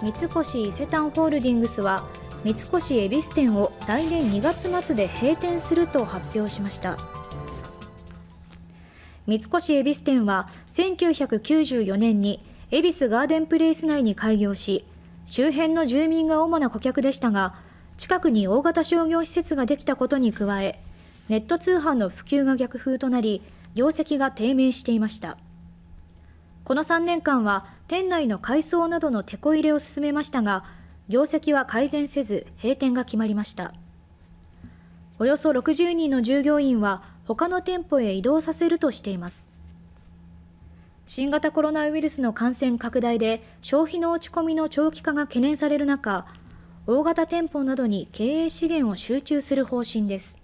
三越伊勢丹ホールディングスは三越恵比寿店を来年2月末で閉店すると発表しました三越恵比寿店は1994年に恵比寿ガーデンプレイス内に開業し周辺の住民が主な顧客でしたが近くに大型商業施設ができたことに加えネット通販の普及が逆風となり業績が低迷していましたこの3年間は店内の改装などの手こ入れを進めましたが業績は改善せず閉店が決まりましたおよそ60人の従業員は他の店舗へ移動させるとしています新型コロナウイルスの感染拡大で消費の落ち込みの長期化が懸念される中大型店舗などに経営資源を集中する方針です